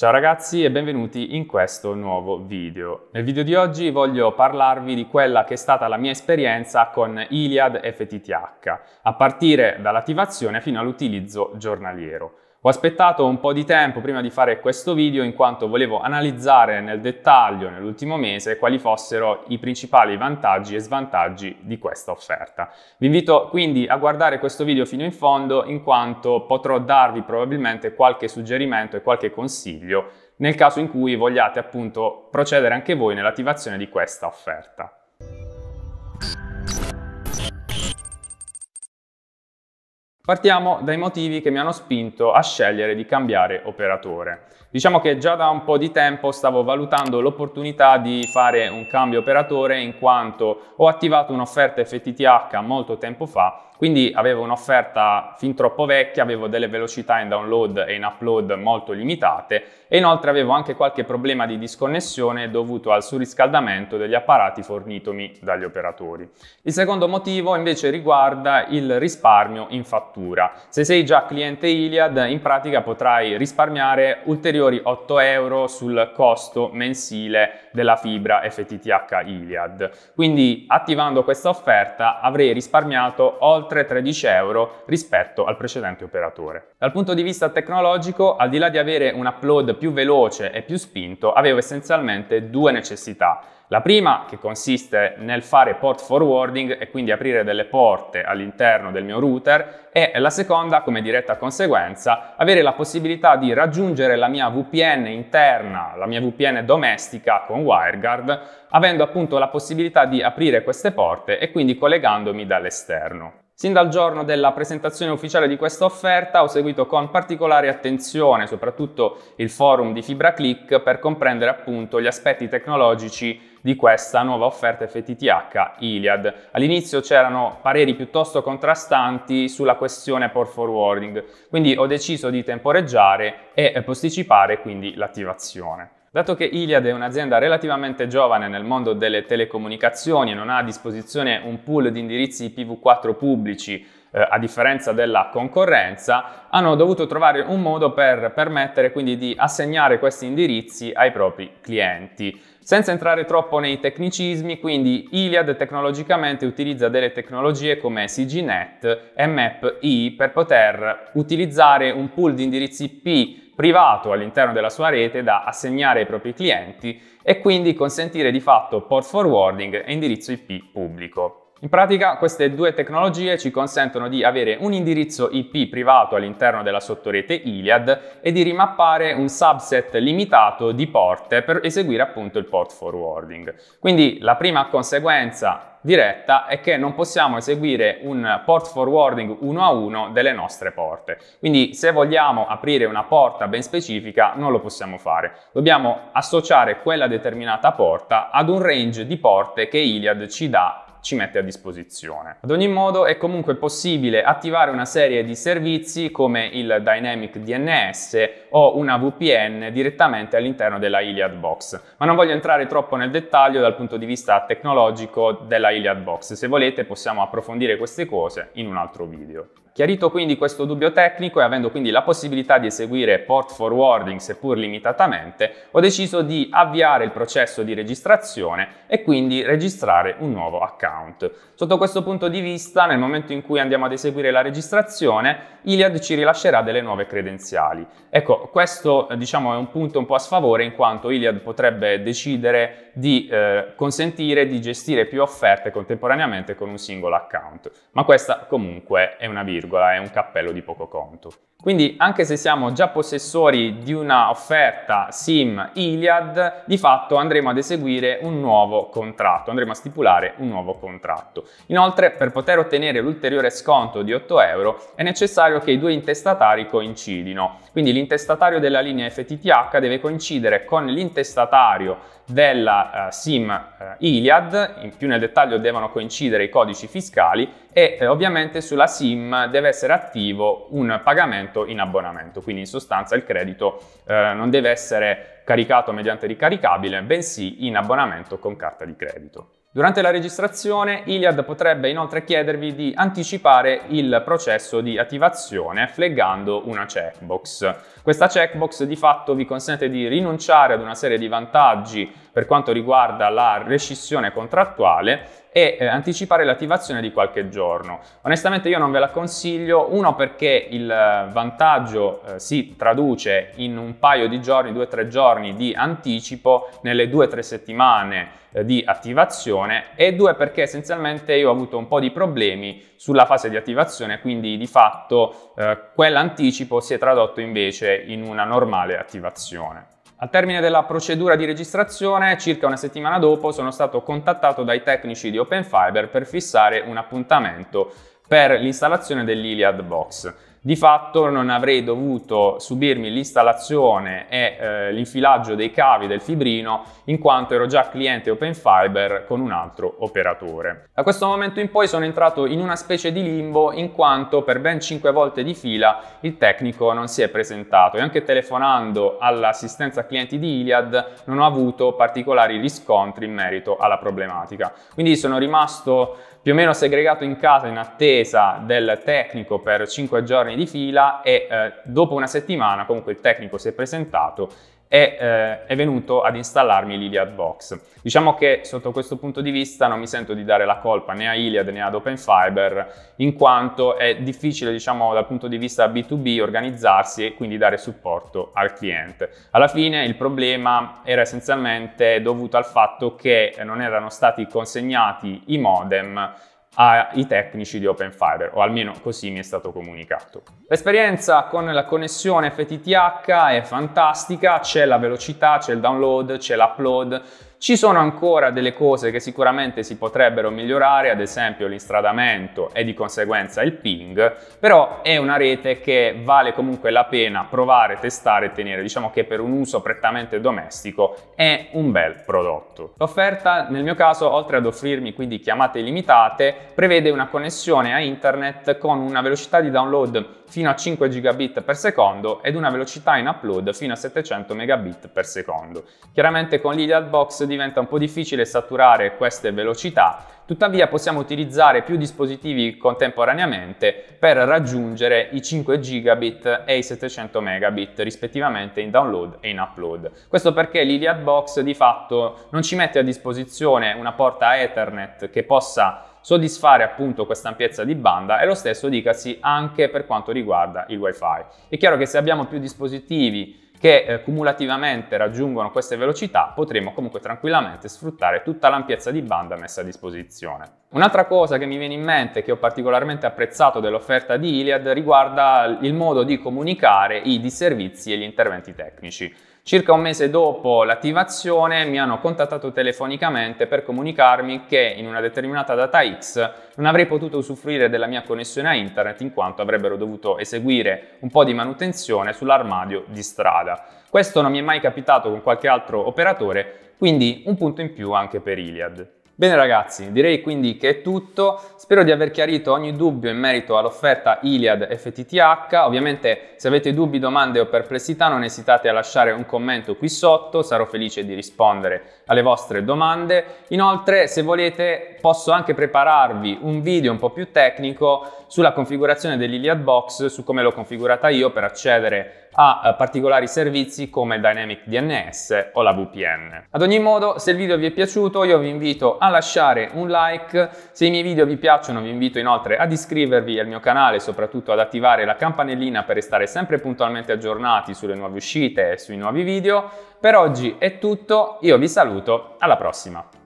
Ciao ragazzi e benvenuti in questo nuovo video. Nel video di oggi voglio parlarvi di quella che è stata la mia esperienza con Iliad FTTH, a partire dall'attivazione fino all'utilizzo giornaliero. Ho aspettato un po' di tempo prima di fare questo video in quanto volevo analizzare nel dettaglio nell'ultimo mese quali fossero i principali vantaggi e svantaggi di questa offerta. Vi invito quindi a guardare questo video fino in fondo in quanto potrò darvi probabilmente qualche suggerimento e qualche consiglio nel caso in cui vogliate appunto procedere anche voi nell'attivazione di questa offerta. Partiamo dai motivi che mi hanno spinto a scegliere di cambiare operatore. Diciamo che già da un po' di tempo stavo valutando l'opportunità di fare un cambio operatore in quanto ho attivato un'offerta FTTH molto tempo fa, quindi avevo un'offerta fin troppo vecchia, avevo delle velocità in download e in upload molto limitate e inoltre avevo anche qualche problema di disconnessione dovuto al surriscaldamento degli apparati fornitomi dagli operatori. Il secondo motivo invece riguarda il risparmio in fattura. Se sei già cliente Iliad in pratica potrai risparmiare ulteriormente ulteriori 8 euro sul costo mensile della fibra FTTH Iliad. Quindi attivando questa offerta avrei risparmiato oltre 13 euro rispetto al precedente operatore. Dal punto di vista tecnologico, al di là di avere un upload più veloce e più spinto, avevo essenzialmente due necessità. La prima che consiste nel fare port forwarding e quindi aprire delle porte all'interno del mio router e la seconda come diretta conseguenza avere la possibilità di raggiungere la mia VPN interna, la mia VPN domestica con WireGuard, avendo appunto la possibilità di aprire queste porte e quindi collegandomi dall'esterno. Sin dal giorno della presentazione ufficiale di questa offerta ho seguito con particolare attenzione soprattutto il forum di FibraClick per comprendere appunto gli aspetti tecnologici di questa nuova offerta FTTH Iliad. All'inizio c'erano pareri piuttosto contrastanti sulla questione port forwarding, quindi ho deciso di temporeggiare e posticipare quindi l'attivazione. Dato che Iliad è un'azienda relativamente giovane nel mondo delle telecomunicazioni e non ha a disposizione un pool di indirizzi IPv4 pubblici, eh, a differenza della concorrenza, hanno dovuto trovare un modo per permettere quindi di assegnare questi indirizzi ai propri clienti. Senza entrare troppo nei tecnicismi, quindi Iliad tecnologicamente utilizza delle tecnologie come CGNet e MAP-E per poter utilizzare un pool di indirizzi IP privato all'interno della sua rete da assegnare ai propri clienti e quindi consentire di fatto port forwarding e indirizzo IP pubblico. In pratica queste due tecnologie ci consentono di avere un indirizzo IP privato all'interno della sottorete Iliad e di rimappare un subset limitato di porte per eseguire appunto il port forwarding. Quindi la prima conseguenza diretta è che non possiamo eseguire un port forwarding uno a uno delle nostre porte. Quindi se vogliamo aprire una porta ben specifica non lo possiamo fare. Dobbiamo associare quella determinata porta ad un range di porte che Iliad ci dà ci mette a disposizione. Ad ogni modo è comunque possibile attivare una serie di servizi come il Dynamic DNS o una VPN direttamente all'interno della Iliad Box. Ma non voglio entrare troppo nel dettaglio dal punto di vista tecnologico della Iliad Box. Se volete possiamo approfondire queste cose in un altro video. Chiarito quindi questo dubbio tecnico e avendo quindi la possibilità di eseguire port forwarding seppur limitatamente, ho deciso di avviare il processo di registrazione e quindi registrare un nuovo account. Sotto questo punto di vista, nel momento in cui andiamo ad eseguire la registrazione, Iliad ci rilascerà delle nuove credenziali. Ecco, questo eh, diciamo è un punto un po' a sfavore in quanto Iliad potrebbe decidere di eh, consentire di gestire più offerte contemporaneamente con un singolo account, ma questa comunque è una virgola virgola è un cappello di poco conto. Quindi anche se siamo già possessori di una offerta SIM Iliad, di fatto andremo ad eseguire un nuovo contratto, andremo a stipulare un nuovo contratto. Inoltre per poter ottenere l'ulteriore sconto di 8 euro è necessario che i due intestatari coincidino. Quindi l'intestatario della linea FTTH deve coincidere con l'intestatario della uh, SIM uh, Iliad, in più nel dettaglio devono coincidere i codici fiscali e eh, ovviamente sulla SIM deve essere attivo un pagamento in abbonamento, quindi in sostanza il credito eh, non deve essere caricato mediante ricaricabile, bensì in abbonamento con carta di credito. Durante la registrazione Iliad potrebbe inoltre chiedervi di anticipare il processo di attivazione fleggando una checkbox. Questa checkbox di fatto vi consente di rinunciare ad una serie di vantaggi per quanto riguarda la rescissione contrattuale e eh, anticipare l'attivazione di qualche giorno. Onestamente io non ve la consiglio, uno perché il eh, vantaggio eh, si traduce in un paio di giorni, due o tre giorni di anticipo nelle due o tre settimane eh, di attivazione e due perché essenzialmente io ho avuto un po' di problemi sulla fase di attivazione, quindi di fatto eh, quell'anticipo si è tradotto invece in una normale attivazione. Al termine della procedura di registrazione, circa una settimana dopo, sono stato contattato dai tecnici di Open Fiber per fissare un appuntamento per l'installazione dell'Iliad Box. Di fatto non avrei dovuto subirmi l'installazione e eh, l'infilaggio dei cavi del fibrino in quanto ero già cliente Open Fiber con un altro operatore. Da questo momento in poi sono entrato in una specie di limbo in quanto per ben 5 volte di fila il tecnico non si è presentato e anche telefonando all'assistenza clienti di Iliad non ho avuto particolari riscontri in merito alla problematica. Quindi sono rimasto più o meno segregato in casa in attesa del tecnico per 5 giorni di fila e eh, dopo una settimana comunque il tecnico si è presentato e eh, è venuto ad installarmi l'Iliad Box. Diciamo che sotto questo punto di vista non mi sento di dare la colpa né a Iliad né ad Open Fiber, in quanto è difficile, diciamo, dal punto di vista B2B organizzarsi e quindi dare supporto al cliente. Alla fine il problema era essenzialmente dovuto al fatto che non erano stati consegnati i modem ai tecnici di OpenFiber, o almeno così mi è stato comunicato. L'esperienza con la connessione FTTH è fantastica, c'è la velocità, c'è il download, c'è l'upload, ci sono ancora delle cose che sicuramente si potrebbero migliorare, ad esempio l'instradamento e di conseguenza il ping, però è una rete che vale comunque la pena provare, testare e tenere. Diciamo che per un uso prettamente domestico è un bel prodotto. L'offerta, nel mio caso, oltre ad offrirmi quindi chiamate limitate, prevede una connessione a internet con una velocità di download fino a 5 gigabit per secondo ed una velocità in upload fino a 700 megabit per secondo. Chiaramente con l'Ideal Box diventa un po' difficile saturare queste velocità, tuttavia possiamo utilizzare più dispositivi contemporaneamente per raggiungere i 5 gigabit e i 700 megabit rispettivamente in download e in upload. Questo perché l'Iliad Box di fatto non ci mette a disposizione una porta Ethernet che possa soddisfare appunto questa ampiezza di banda e lo stesso dicasi anche per quanto riguarda il wifi. È chiaro che se abbiamo più dispositivi che eh, cumulativamente raggiungono queste velocità, potremo comunque tranquillamente sfruttare tutta l'ampiezza di banda messa a disposizione. Un'altra cosa che mi viene in mente, che ho particolarmente apprezzato dell'offerta di Iliad, riguarda il modo di comunicare i disservizi e gli interventi tecnici. Circa un mese dopo l'attivazione mi hanno contattato telefonicamente per comunicarmi che in una determinata data X non avrei potuto usufruire della mia connessione a internet in quanto avrebbero dovuto eseguire un po' di manutenzione sull'armadio di strada. Questo non mi è mai capitato con qualche altro operatore, quindi un punto in più anche per Iliad. Bene ragazzi, direi quindi che è tutto, spero di aver chiarito ogni dubbio in merito all'offerta Iliad FTTH, ovviamente se avete dubbi, domande o perplessità non esitate a lasciare un commento qui sotto, sarò felice di rispondere alle vostre domande, inoltre se volete posso anche prepararvi un video un po' più tecnico sulla configurazione dell'Iliad Box, su come l'ho configurata io per accedere a eh, particolari servizi come Dynamic DNS o la VPN. Ad ogni modo, se il video vi è piaciuto, io vi invito a lasciare un like. Se i miei video vi piacciono, vi invito inoltre ad iscrivervi al mio canale e soprattutto ad attivare la campanellina per restare sempre puntualmente aggiornati sulle nuove uscite e sui nuovi video. Per oggi è tutto, io vi saluto, alla prossima!